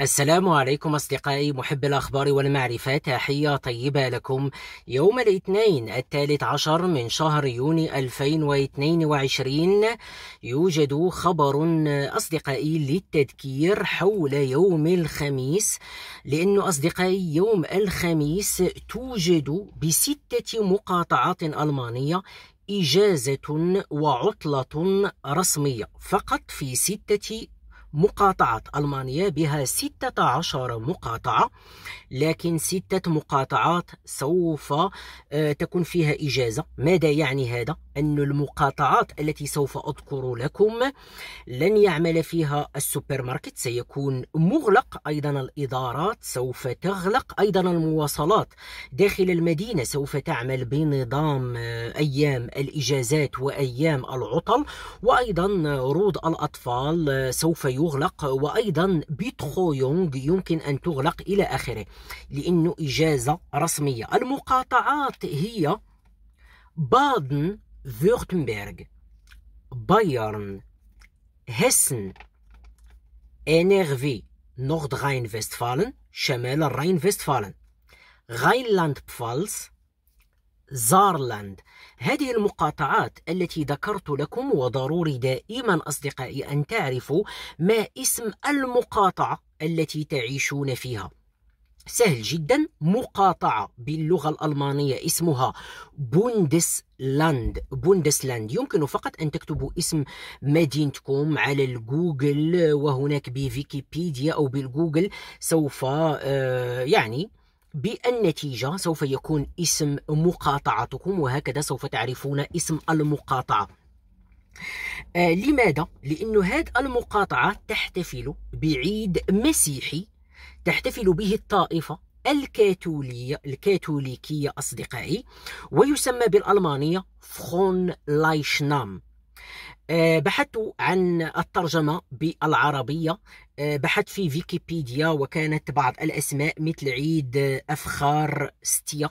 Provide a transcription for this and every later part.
السلام عليكم أصدقائي محب الأخبار والمعرفة تحية طيبة لكم يوم الاثنين الثالث عشر من شهر يونيو 2022 يوجد خبر أصدقائي للتذكير حول يوم الخميس لأنه أصدقائي يوم الخميس توجد بستة مقاطعات ألمانية إجازة وعطلة رسمية فقط في ستة مقاطعة ألمانيا بها 16 مقاطعة لكن ستة مقاطعات سوف آه، تكون فيها إجازة ماذا يعني هذا؟ أن المقاطعات التي سوف أذكر لكم لن يعمل فيها السوبر ماركت سيكون مغلق أيضا الإدارات سوف تغلق أيضا المواصلات داخل المدينة سوف تعمل بنظام آه، أيام الإجازات وأيام العطل وأيضا رود الأطفال آه، سوف يوم تغلق وأيضا بيتخو يونغ يمكن أن تغلق إلى آخره لأنه إجازة رسمية المقاطعات هي بادن فيرتنبرغ بايرن هسن انيرفي نورد راين فيستفالن شمال الراين فيستفالن غاينلاند بفالس زارلاند هذه المقاطعات التي ذكرت لكم وضروري دائما أصدقائي أن تعرفوا ما اسم المقاطعة التي تعيشون فيها سهل جدا مقاطعة باللغة الألمانية اسمها بوندسلاند بوندسلاند يمكن فقط أن تكتبوا اسم مدينتكم على الجوجل وهناك بفيكيبيديا أو بالجوجل سوف آه، يعني بالنتيجة سوف يكون اسم مقاطعتكم وهكذا سوف تعرفون اسم المقاطعة آه لماذا؟ لأن هذه المقاطعة تحتفل بعيد مسيحي تحتفل به الطائفة الكاثوليكية الكاثوليكية أصدقائي ويسمى بالألمانية فرون لايشنام آه، بحثت عن الترجمة بالعربية آه، بحثت في فيكيبيديا وكانت بعض الأسماء مثل عيد آه، أفخار ستيا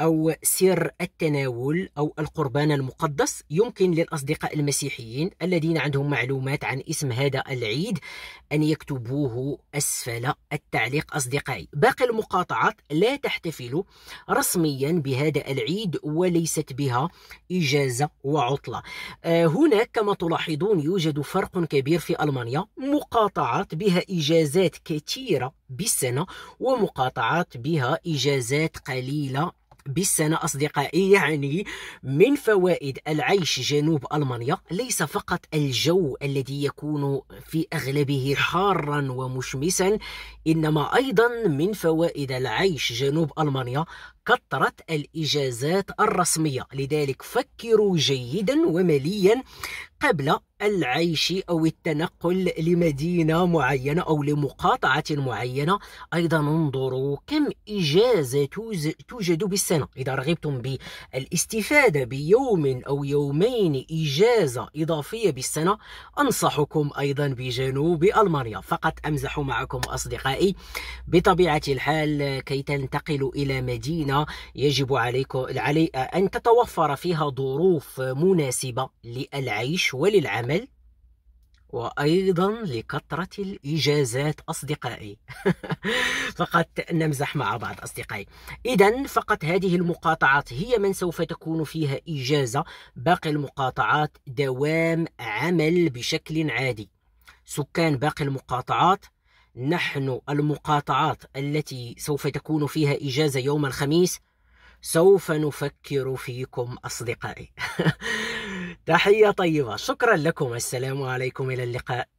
أو سر التناول أو القربان المقدس يمكن للأصدقاء المسيحيين الذين عندهم معلومات عن اسم هذا العيد أن يكتبوه أسفل التعليق أصدقائي باقي المقاطعات لا تحتفل رسميا بهذا العيد وليست بها إجازة وعطلة آه، هناك كما تلاحظون يوجد فرق كبير في ألمانيا مقاطعات بها إجازات كثيرة بالسنة ومقاطعات بها إجازات قليلة بالسنة أصدقائي يعني من فوائد العيش جنوب ألمانيا ليس فقط الجو الذي يكون في أغلبه حارا ومشمسا إنما أيضا من فوائد العيش جنوب ألمانيا كثرة الإجازات الرسمية لذلك فكروا جيدا ومليا قبل العيش أو التنقل لمدينة معينة أو لمقاطعة معينة أيضا انظروا كم إجازة توجد بالسنة إذا رغبتم بالاستفادة بيوم أو يومين إجازة إضافية بالسنة أنصحكم أيضا بجنوب ألمانيا فقط أمزح معكم أصدقائي بطبيعة الحال كي تنتقلوا إلى مدينة يجب عليك علي أن تتوفر فيها ظروف مناسبة للعيش وللعمل وأيضا لكثرة الإجازات أصدقائي فقط نمزح مع بعض أصدقائي إذا فقط هذه المقاطعات هي من سوف تكون فيها إجازة باقي المقاطعات دوام عمل بشكل عادي سكان باقي المقاطعات نحن المقاطعات التي سوف تكون فيها إجازة يوم الخميس سوف نفكر فيكم أصدقائي تحية طيبة شكرا لكم السلام عليكم إلى اللقاء